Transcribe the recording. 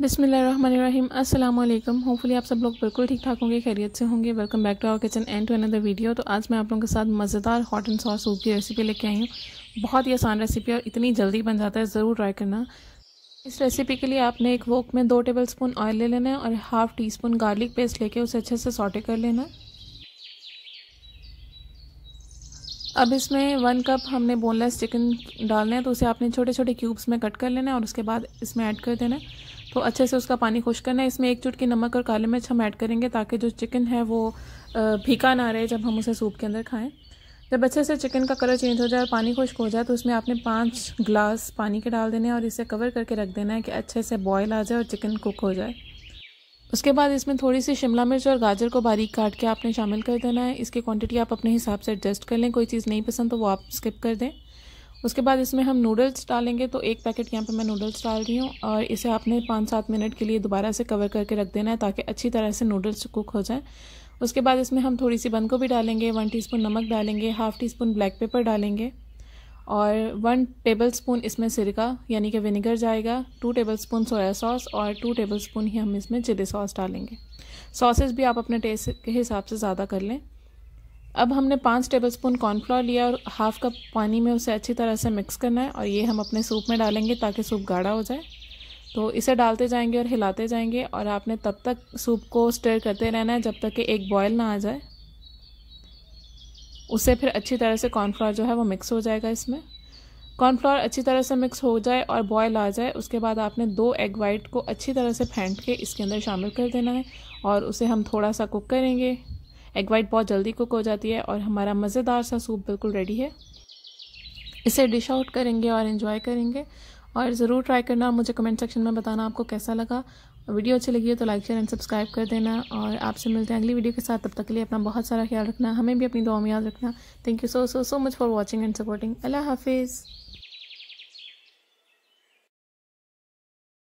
बिसमीम अल्लाम होपफुली आप सब लोग बिल्कुल ठीक ठाक होंगे खैरियत से होंगे welcome back to our kitchen and to another video तो आज मैं आप लोगों के साथ मज़ेदार हॉट एंड सॉस सूप की रेसिपी लेके आई हूँ बहुत ही आसान रेसिपी और इतनी जल्दी बन जाता है ज़रूर ट्राई करना इस रेसिपी के लिए आपने एक वोक में दो टेबल स्पून ऑयल ले लेना है और half teaspoon garlic paste लेके उसे अच्छे से सॉटे कर लेना अब इसमें वन कप हमने बोनलेस चिकन डालना है तो उसे आपने छोटे छोटे क्यूब्स में कट कर लेना है और उसके बाद इसमें ऐड कर देना है तो अच्छे से उसका पानी खुश करना है इसमें एक चुटकी नमक और काले मिर्च हम ऐड करेंगे ताकि जो चिकन है वो भीका ना रहे जब हम उसे सूप के अंदर खाएं जब अच्छे से चिकन का कलर चेंज हो जाए और पानी खुश्क हो जाए तो उसमें आपने पाँच ग्लास पानी के डाल देने और इसे कवर करके रख देना है कि अच्छे से बॉयल आ जाए और चिकन कुक हो जाए उसके बाद इसमें थोड़ी सी शिमला मिर्च और गाजर को बारीक काट के आपने शामिल कर देना है इसकी क्वांटिटी आप अपने हिसाब से एडजस्ट कर लें कोई चीज़ नहीं पसंद तो वो आप स्किप कर दें उसके बाद इसमें हम नूडल्स डालेंगे तो एक पैकेट यहाँ पे मैं नूडल्स डाल रही हूँ और इसे आपने पाँच सात मिनट के लिए दोबारा से कवर करके रख देना है ताकि अच्छी तरह से नूडल्स कुक हो जाएँ उसके बाद इसमें हम थोड़ी सी बंद को भी डालेंगे वन टीस्पून नमक डालेंगे half teaspoon black pepper डालेंगे और वन टेबल स्पून इसमें सिरका यानी कि विनेगर जाएगा two tablespoon soya sauce और टू टेबल स्पून ही हम इसमें चिली सॉस डालेंगे सॉसेज भी आप अपने टेस्ट के हिसाब से ज़्यादा कर लें अब हमने पाँच टेबल स्पून कॉर्नफ्लोर लिया और हाफ कप पानी में उसे अच्छी तरह से मिक्स करना है और ये हम अपने सूप में डालेंगे ताकि सूप गाढ़ा हो जाए तो इसे डालते जाएंगे और हिलाते जाएंगे और आपने तब तक सूप को स्टर करते रहना है जब तक कि एक बॉयल ना आ जाए उसे फिर अच्छी तरह से कॉर्नफ्लोर जो है वो मिक्स हो जाएगा इसमें कॉर्नफ्लोर अच्छी तरह से मिक्स हो जाए और बॉयल आ जाए उसके बाद आपने दो एग वाइट को अच्छी तरह से फेंट के इसके अंदर शामिल कर देना है और उसे हम थोड़ा सा कुक करेंगे एग वाइट बहुत जल्दी कुक हो जाती है और हमारा मज़ेदार सा सूप बिल्कुल रेडी है इसे डिश आउट करेंगे और इन्जॉय करेंगे और ज़रूर ट्राई करना मुझे कमेंट सेक्शन में बताना आपको कैसा लगा वीडियो अच्छी लगी है तो लाइक शेयर एंड सब्सक्राइब कर देना और आपसे मिलते हैं अगली वीडियो के साथ तब तक के लिए अपना बहुत सारा ख्याल रखना हमें भी अपनी दुआ में याद रखना thank you so so so much for watching and supporting अल्लाह हाफिज़